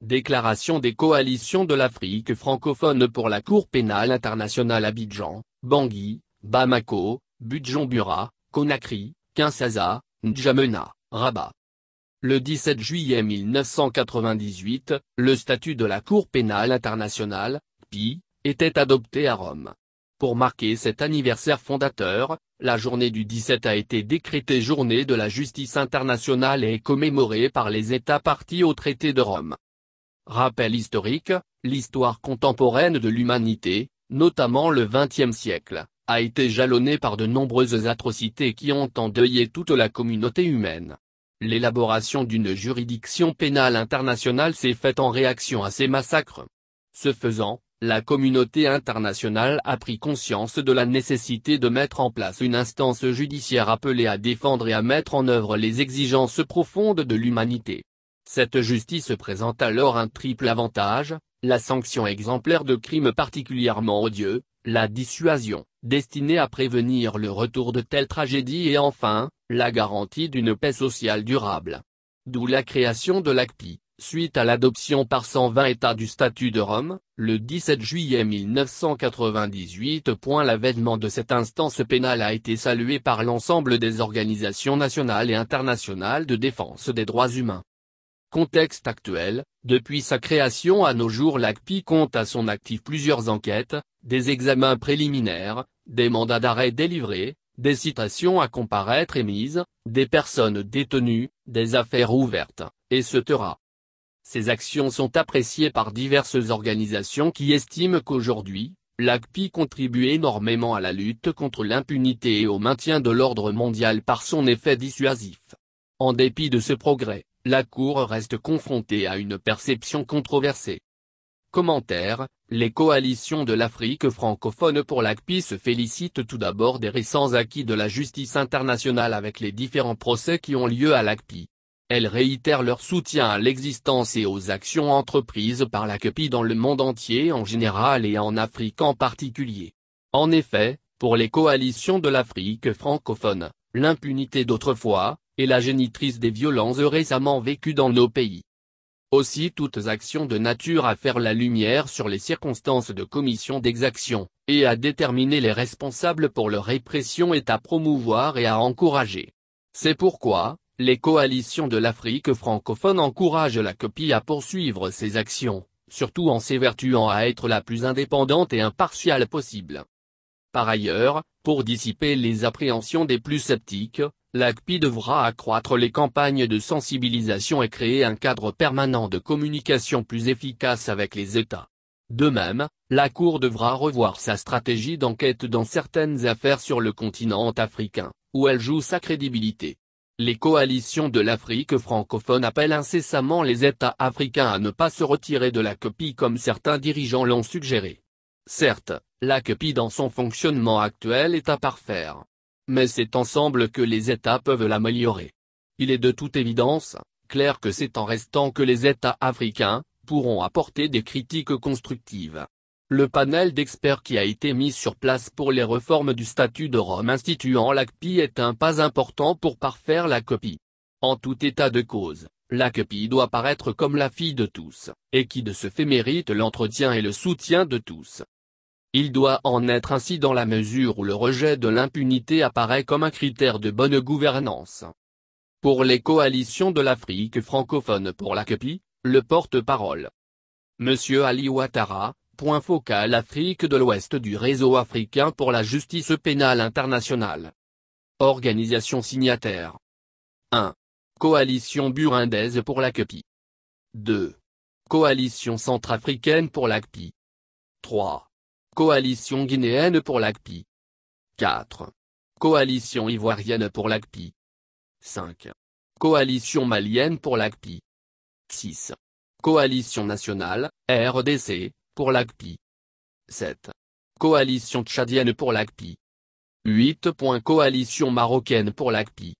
Déclaration des coalitions de l'Afrique francophone pour la Cour pénale internationale Abidjan, Bangui, Bamako, Bujumbura, Conakry, Kinshasa, N'Djamena, Rabat. Le 17 juillet 1998, le statut de la Cour pénale internationale, PI, était adopté à Rome. Pour marquer cet anniversaire fondateur, la journée du 17 a été décrétée journée de la justice internationale et commémorée par les États partis au traité de Rome. Rappel historique, l'histoire contemporaine de l'humanité, notamment le XXe siècle, a été jalonnée par de nombreuses atrocités qui ont endeuillé toute la communauté humaine. L'élaboration d'une juridiction pénale internationale s'est faite en réaction à ces massacres. Ce faisant, la communauté internationale a pris conscience de la nécessité de mettre en place une instance judiciaire appelée à défendre et à mettre en œuvre les exigences profondes de l'humanité. Cette justice présente alors un triple avantage, la sanction exemplaire de crimes particulièrement odieux, la dissuasion, destinée à prévenir le retour de telles tragédies et enfin, la garantie d'une paix sociale durable. D'où la création de l'ACPI, suite à l'adoption par 120 États du statut de Rome, le 17 juillet 1998. L'avènement de cette instance pénale a été salué par l'ensemble des organisations nationales et internationales de défense des droits humains. Contexte actuel, depuis sa création à nos jours l'ACPI compte à son actif plusieurs enquêtes, des examens préliminaires, des mandats d'arrêt délivrés, des citations à comparaître émises, des personnes détenues, des affaires ouvertes, etc. Ces actions sont appréciées par diverses organisations qui estiment qu'aujourd'hui, l'ACPI contribue énormément à la lutte contre l'impunité et au maintien de l'ordre mondial par son effet dissuasif. En dépit de ce progrès, la Cour reste confrontée à une perception controversée. Commentaire, les coalitions de l'Afrique francophone pour l'ACPI se félicitent tout d'abord des récents acquis de la justice internationale avec les différents procès qui ont lieu à l'ACPI. Elles réitèrent leur soutien à l'existence et aux actions entreprises par l'ACPI dans le monde entier en général et en Afrique en particulier. En effet, pour les coalitions de l'Afrique francophone, l'impunité d'autrefois, et la génitrice des violences récemment vécues dans nos pays. Aussi toutes actions de nature à faire la lumière sur les circonstances de commission d'exaction, et à déterminer les responsables pour leur répression est à promouvoir et à encourager. C'est pourquoi, les coalitions de l'Afrique francophone encouragent la copie à poursuivre ses actions, surtout en s'évertuant à être la plus indépendante et impartiale possible. Par ailleurs, pour dissiper les appréhensions des plus sceptiques, l'ACPI devra accroître les campagnes de sensibilisation et créer un cadre permanent de communication plus efficace avec les États. De même, la Cour devra revoir sa stratégie d'enquête dans certaines affaires sur le continent africain, où elle joue sa crédibilité. Les coalitions de l'Afrique francophone appellent incessamment les États africains à ne pas se retirer de la comme certains dirigeants l'ont suggéré. Certes, la dans son fonctionnement actuel est à parfaire, mais c'est ensemble que les États peuvent l'améliorer. Il est de toute évidence, clair que c'est en restant que les États africains, pourront apporter des critiques constructives. Le panel d'experts qui a été mis sur place pour les réformes du statut de Rome instituant l'ACPI est un pas important pour parfaire la copie. En tout état de cause, l'ACPI doit paraître comme la fille de tous, et qui de ce fait mérite l'entretien et le soutien de tous. Il doit en être ainsi dans la mesure où le rejet de l'impunité apparaît comme un critère de bonne gouvernance. Pour les coalitions de l'Afrique francophone pour la CUPI, le porte-parole. Monsieur Ali Ouattara, point focal Afrique de l'Ouest du réseau africain pour la justice pénale internationale. Organisation signataire. 1. Coalition burundaise pour la CUPI. 2. Coalition centrafricaine pour la l'ACPI. 3. Coalition guinéenne pour l'ACPI. 4. Coalition ivoirienne pour l'ACPI. 5. Coalition malienne pour l'ACPI. 6. Coalition nationale, RDC, pour l'ACPI. 7. Coalition tchadienne pour l'ACPI. 8. Coalition marocaine pour l'ACPI.